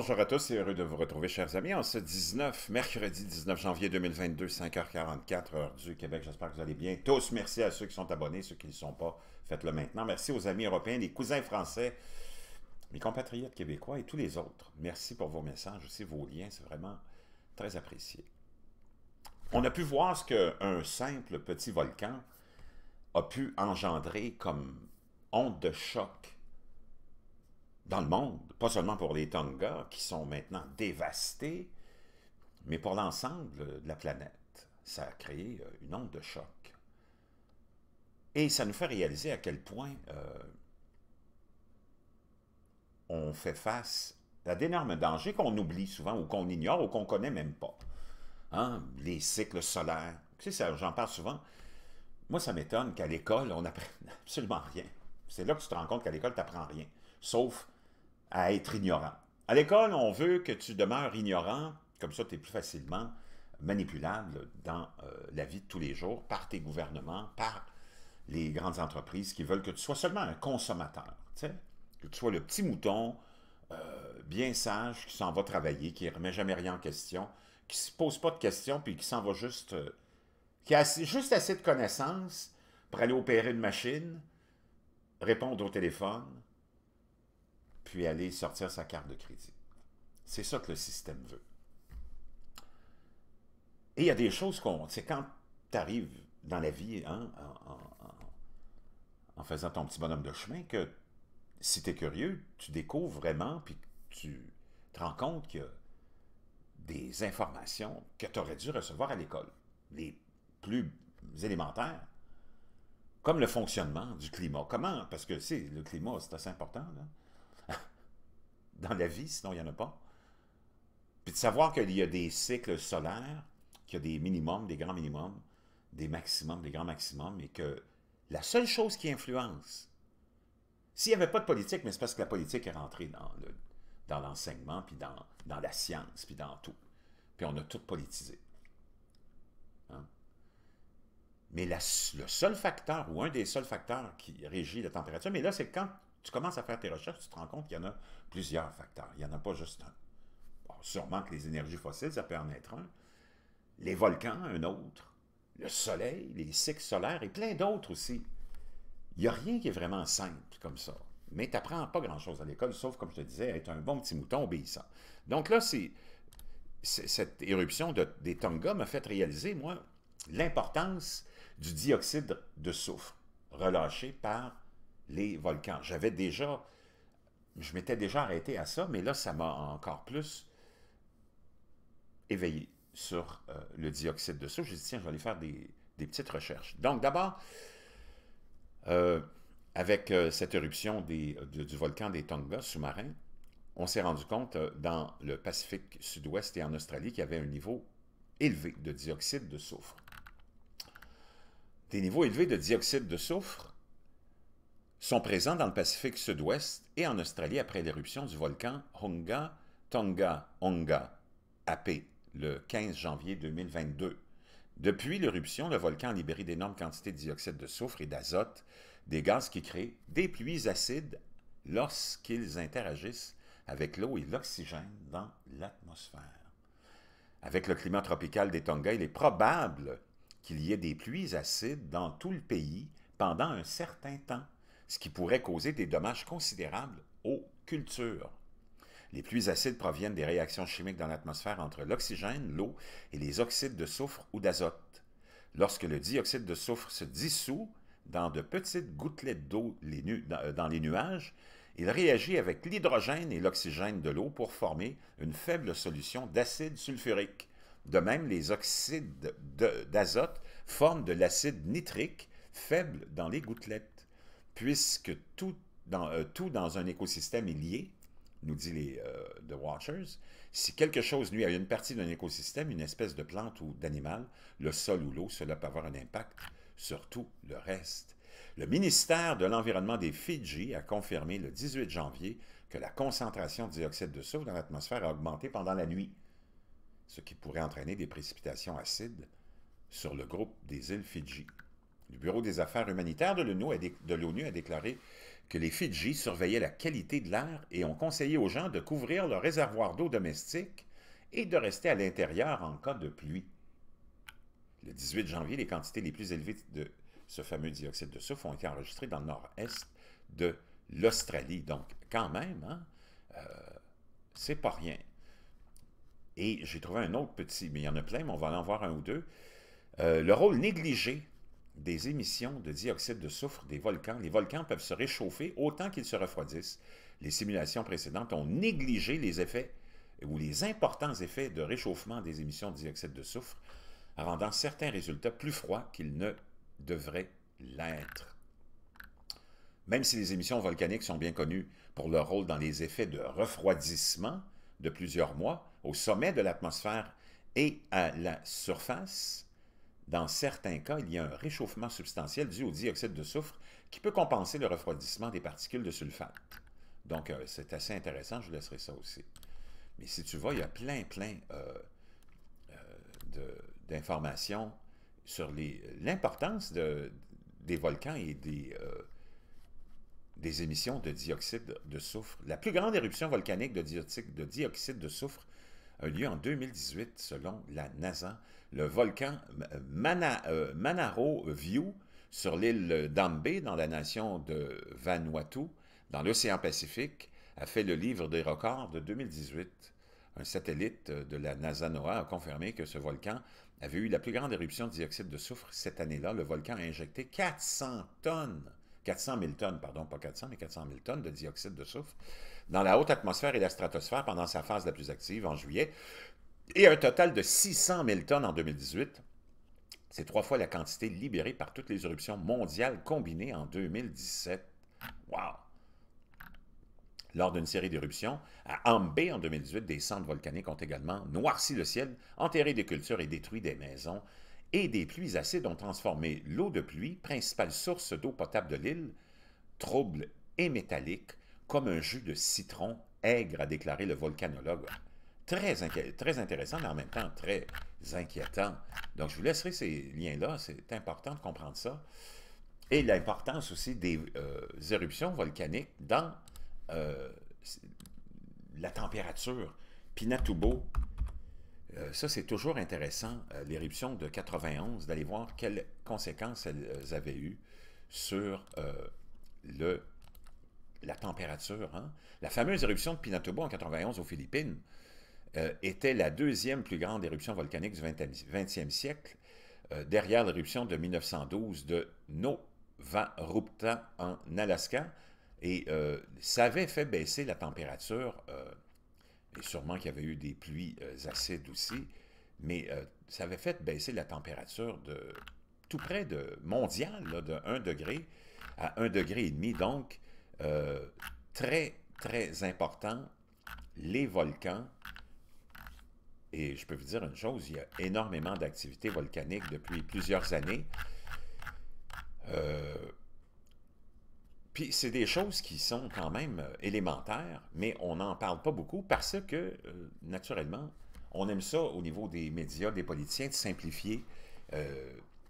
Bonjour à tous et heureux de vous retrouver, chers amis, en ce 19, mercredi 19 janvier 2022, 5h44, heure du Québec. J'espère que vous allez bien tous. Merci à ceux qui sont abonnés, ceux qui ne sont pas, faites-le maintenant. Merci aux amis européens, les cousins français, mes compatriotes québécois et tous les autres. Merci pour vos messages aussi, vos liens, c'est vraiment très apprécié. On a pu voir ce qu'un simple petit volcan a pu engendrer comme onde de choc dans le monde pas seulement pour les Tonga, qui sont maintenant dévastés, mais pour l'ensemble de la planète. Ça a créé euh, une onde de choc. Et ça nous fait réaliser à quel point euh, on fait face à d'énormes dangers qu'on oublie souvent ou qu'on ignore ou qu'on ne connaît même pas. Hein? Les cycles solaires. Tu sais, j'en parle souvent. Moi, ça m'étonne qu'à l'école, on n'apprenne absolument rien. C'est là que tu te rends compte qu'à l'école, tu n'apprends rien. Sauf à être ignorant. À l'école, on veut que tu demeures ignorant, comme ça tu es plus facilement manipulable dans euh, la vie de tous les jours par tes gouvernements, par les grandes entreprises qui veulent que tu sois seulement un consommateur, que tu sois le petit mouton euh, bien sage qui s'en va travailler, qui ne remet jamais rien en question, qui ne se pose pas de questions, puis qui s'en va juste... Euh, qui a juste assez de connaissances pour aller opérer une machine, répondre au téléphone, puis aller sortir sa carte de crédit. C'est ça que le système veut. Et il y a des choses qu'on... C'est quand tu arrives dans la vie hein, en, faisant ton petit bonhomme de chemin que si tu es curieux, tu découvres vraiment, puis tu te rends compte qu'il y a des informations que tu aurais dû recevoir à l'école, les plus élémentaires, comme le fonctionnement du climat. Comment? Parce que c'est le climat, c'est assez important. Là dans la vie, sinon il n'y en a pas. Puis de savoir qu'il y a des cycles solaires, qu'il y a des minimums, des grands minimums, des maximums, des grands maximums, et que la seule chose qui influence, s'il n'y avait pas de politique, mais c'est parce que la politique est rentrée dans l'enseignement, puis dans, la science, puis dans tout. Puis on a tout politisé. Hein? Mais le seul facteur, ou un des seuls facteurs qui régit la température, mais là, c'est quand tu commences à faire tes recherches, tu te rends compte qu'il y en a plusieurs facteurs. Il n'y en a pas juste un. sûrement que les énergies fossiles, ça peut en être un. Les volcans, un autre. Le soleil, les cycles solaires et plein d'autres aussi. Il n'y a rien qui est vraiment simple comme ça. Mais tu n'apprends pas grand-chose à l'école, sauf, comme je te disais, être un bon petit mouton obéissant. Donc là, c'est, cette éruption des Tonga m'a fait réaliser, moi, l'importance du dioxyde de soufre relâché par les volcans. J'avais déjà, je m'étais déjà arrêté à ça, mais là, ça m'a encore plus éveillé sur euh, le dioxyde de soufre. J'ai dit, tiens, je vais aller faire des, petites recherches. Donc, d'abord, euh, avec euh, cette éruption du volcan des Tonga sous-marin, on s'est rendu compte dans le Pacifique sud-ouest et en Australie qu'il y avait un niveau élevé de dioxyde de soufre. Des niveaux élevés de dioxyde de soufre sont présents dans le Pacifique sud-ouest et en Australie après l'éruption du volcan Hunga Tonga Honga AP le 15 janvier 2022. Depuis l'éruption, le volcan libère libéré d'énormes quantités de dioxyde de soufre et d'azote, des gaz qui créent des pluies acides lorsqu'ils interagissent avec l'eau et l'oxygène dans l'atmosphère. Avec le climat tropical des Tonga, il est probable qu'il y ait des pluies acides dans tout le pays pendant un certain temps ce qui pourrait causer des dommages considérables aux cultures. Les pluies acides proviennent des réactions chimiques dans l'atmosphère entre l'oxygène, l'eau et les oxydes de soufre ou d'azote. Lorsque le dioxyde de soufre se dissout dans de petites gouttelettes d'eau euh, dans les nuages, il réagit avec l'hydrogène et l'oxygène de l'eau pour former une faible solution d'acide sulfurique. De même, les oxydes d'azote forment de l'acide nitrique faible dans les gouttelettes puisque euh, tout dans, un écosystème est lié, nous dit les euh, The Watchers, si quelque chose nuit à une partie d'un écosystème, une espèce de plante ou d'animal, le sol ou l'eau, cela peut avoir un impact sur tout le reste. Le ministère de l'Environnement des Fidji a confirmé le 18 janvier que la concentration de dioxyde de soufre dans l'atmosphère a augmenté pendant la nuit, ce qui pourrait entraîner des précipitations acides sur le groupe des îles Fidji. Le Bureau des affaires humanitaires de l'ONU a, déclaré que les Fidji surveillaient la qualité de l'air et ont conseillé aux gens de couvrir leur réservoir d'eau domestique et de rester à l'intérieur en cas de pluie. Le 18 janvier, les quantités les plus élevées de ce fameux dioxyde de soufre ont été enregistrées dans le nord-est de l'Australie. Donc, quand même, hein, euh, c'est pas rien. Et j'ai trouvé un autre petit, mais il y en a plein, mais on va en voir un ou deux. Euh, le rôle négligé des émissions de dioxyde de soufre des volcans. Les volcans peuvent se réchauffer autant qu'ils se refroidissent. Les simulations précédentes ont négligé les effets ou les importants effets de réchauffement des émissions de dioxyde de soufre, rendant certains résultats plus froids qu'ils ne devraient l'être. Même si les émissions volcaniques sont bien connues pour leur rôle dans les effets de refroidissement de plusieurs mois au sommet de l'atmosphère et à la surface, dans certains cas, il y a un réchauffement substantiel dû au dioxyde de soufre qui peut compenser le refroidissement des particules de sulfate. Donc, euh, c'est assez intéressant, je laisserai ça aussi. Mais si tu vois, il y a plein, plein euh, euh, d'informations sur l'importance des volcans et des, émissions de dioxyde de soufre. La plus grande éruption volcanique de dioxyde de, dioxyde de soufre a eu lieu en 2018, selon la NASA le volcan euh, Manaro View sur l'île d'Ambe, dans la nation de Vanuatu, dans l'océan Pacifique, a fait le livre des records de 2018. Un satellite de la NASA NOAA a confirmé que ce volcan avait eu la plus grande éruption de dioxyde de soufre cette année-là. Le volcan a injecté 400 tonnes 400 000 tonnes, pardon, pas 400, mais 400 000 tonnes de dioxyde de soufre dans la haute atmosphère et la stratosphère pendant sa phase la plus active en juillet et un total de 600 000 tonnes en 2018. C'est trois fois la quantité libérée par toutes les éruptions mondiales combinées en 2017. Wow! Lors d'une série d'éruptions, à Ambe, en 2018, des centres volcaniques ont également noirci le ciel, enterré des cultures et détruit des maisons, et des pluies acides ont transformé l'eau de pluie, principale source d'eau potable de l'île, trouble et métallique, comme un jus de citron aigre, a déclaré le volcanologue très, très intéressant, mais en même temps très inquiétant. Donc, je vous laisserai ces liens-là. C'est important de comprendre ça. Et l'importance aussi des euh, éruptions volcaniques dans euh, la température. Pinatubo, euh, ça c'est toujours intéressant, l'éruption de 91, d'aller voir quelles conséquences elles avaient eues sur le, la température. Hein. La fameuse éruption de Pinatubo en 91 aux Philippines, euh, était la deuxième plus grande éruption volcanique du 20e siècle, euh, derrière l'éruption de 1912 de Novarupta en Alaska. Et euh, ça avait fait baisser la température, et sûrement qu'il y avait eu des pluies acides aussi, mais ça avait fait baisser la température de tout près de mondiale, de 1 degré à 1 degré et demi. Donc, très, très important, les volcans et je peux vous dire une chose, il y a énormément d'activités volcaniques depuis plusieurs années. Euh, puis c'est des choses qui sont quand même euh, élémentaires, mais on n'en parle pas beaucoup parce que, euh, naturellement, on aime ça au niveau des médias, des politiciens, de simplifier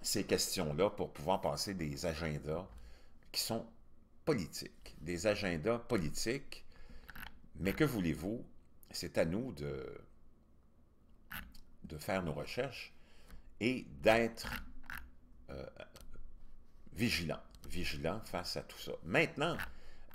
ces questions-là pour pouvoir passer des agendas qui sont politiques, des agendas politiques. Mais que voulez-vous? C'est à nous de de faire nos recherches et d'être euh, vigilants vigilant, face à tout ça. Maintenant,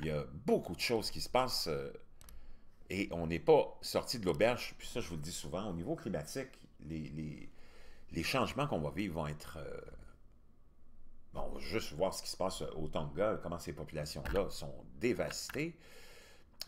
il y a beaucoup de choses qui se passent euh, et on n'est pas sorti de l'auberge. Puis ça, je vous le dis souvent, au niveau climatique, les, changements qu'on va vivre vont être... Euh, bon, on va juste voir ce qui se passe au Tonga, comment ces populations-là sont dévastées.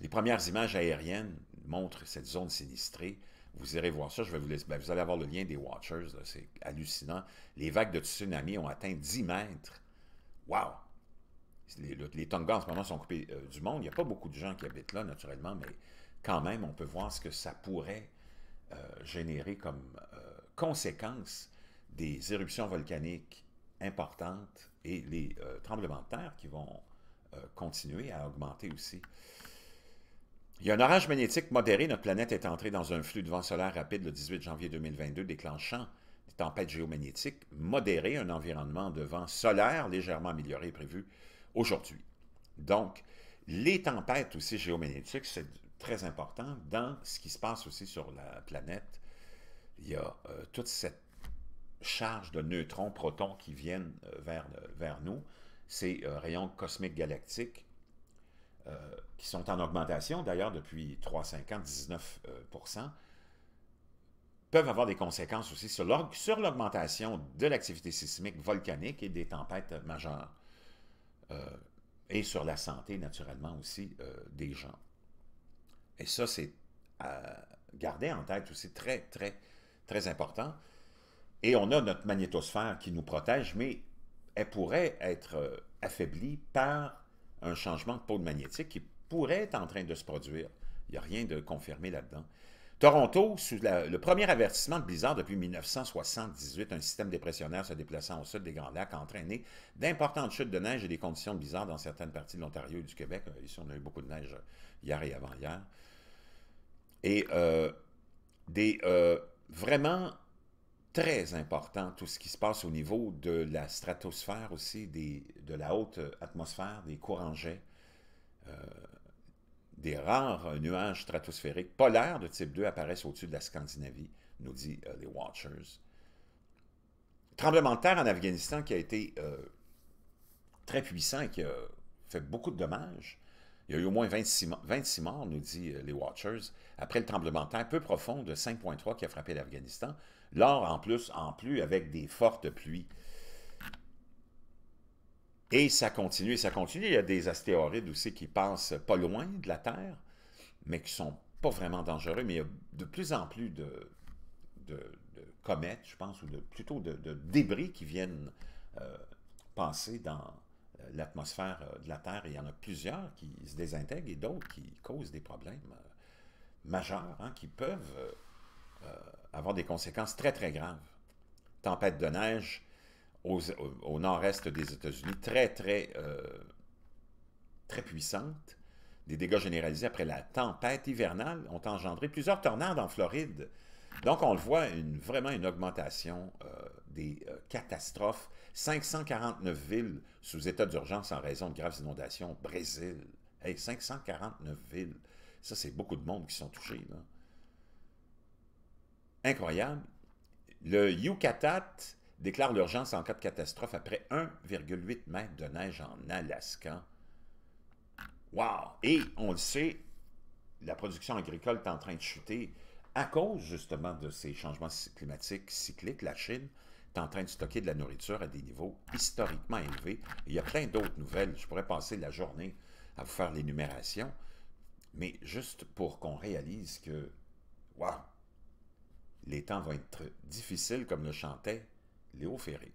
Les premières images aériennes montrent cette zone sinistrée. Vous irez voir ça, je vais vous ben, vous allez avoir le lien des Watchers, c'est hallucinant. Les vagues de tsunami ont atteint 10 mètres. waouh Les, les Tonga en ce moment sont coupés euh, du monde. Il n'y a pas beaucoup de gens qui habitent là, naturellement, mais quand même, on peut voir ce que ça pourrait euh, générer comme euh, conséquence des éruptions volcaniques importantes et les tremblements de terre qui vont continuer à augmenter aussi. Il y a un orage magnétique modéré. Notre planète est entrée dans un flux de vent solaire rapide le 18 janvier 2022, déclenchant des tempêtes géomagnétiques modérées, un environnement de vent solaire légèrement amélioré est prévu aujourd'hui. Donc, les tempêtes aussi géomagnétiques, c'est très important dans ce qui se passe aussi sur la planète. Il y a euh, toute cette charge de neutrons, protons qui viennent euh, vers, euh, vers nous, ces rayons cosmiques galactiques euh, qui sont en augmentation, d'ailleurs depuis 3-5 ans, 19 euh, peuvent avoir des conséquences aussi sur l'augmentation de l'activité sismique volcanique et des tempêtes majeures. Euh, et sur la santé, naturellement, aussi des gens. Et ça, c'est à garder en tête aussi très, très, très important. Et on a notre magnétosphère qui nous protège, mais elle pourrait être affaiblie par un changement de pôle magnétique qui pourrait être en train de se produire. Il n'y a rien de confirmé là-dedans. Toronto, sous le premier avertissement de Blizzard depuis 1978, un système dépressionnaire se déplaçant au sud des Grands Lacs a entraîné d'importantes chutes de neige et des conditions bizarres dans certaines parties de l'Ontario et du Québec. Euh, ici, on a eu beaucoup de neige euh, hier et avant-hier. Et euh, des, vraiment très important, tout ce qui se passe au niveau de la stratosphère aussi, de la haute atmosphère, des courants jets, euh, des rares nuages stratosphériques polaires de type 2 apparaissent au-dessus de la Scandinavie, nous dit euh, les Watchers. Tremblement de terre en Afghanistan qui a été euh, très puissant et qui a fait beaucoup de dommages. Il y a eu au moins 26, 26 morts, nous dit les Watchers, après le tremblement de terre peu profond de 5.3 qui a frappé l'Afghanistan. L'or, en plus, en plus, avec des fortes pluies. Et ça continue, et ça continue. Il y a des astéroïdes aussi qui passent pas loin de la Terre, mais qui sont pas vraiment dangereux. Mais il y a de plus en plus de, comètes, je pense, ou de, plutôt de, débris qui viennent euh, passer dans euh, l'atmosphère euh, de la Terre. il y en a plusieurs qui se désintègrent et d'autres qui causent des problèmes majeurs, hein, qui peuvent avoir des conséquences très, très graves. Tempête de neige au nord-est des États-Unis, très, très, euh, très puissante. Des dégâts généralisés après la tempête hivernale ont engendré plusieurs tornades en Floride. Donc, on le voit, une, vraiment une augmentation euh, des euh, catastrophes. 549 villes sous état d'urgence en raison de graves inondations. Brésil, 549 villes. Ça, c'est beaucoup de monde qui sont touchés. Là incroyable. Le Yucatat déclare l'urgence en cas de catastrophe après 1,8 mètre de neige en Alaska. Wow! Et on le sait, la production agricole est en train de chuter à cause justement de ces changements climatiques cycliques. La Chine est en train de stocker de la nourriture à des niveaux historiquement élevés. il y a plein d'autres nouvelles. Je pourrais passer la journée à vous faire l'énumération, mais juste pour qu'on réalise que, waouh les temps vont être difficiles, comme le chantait Léo Ferré.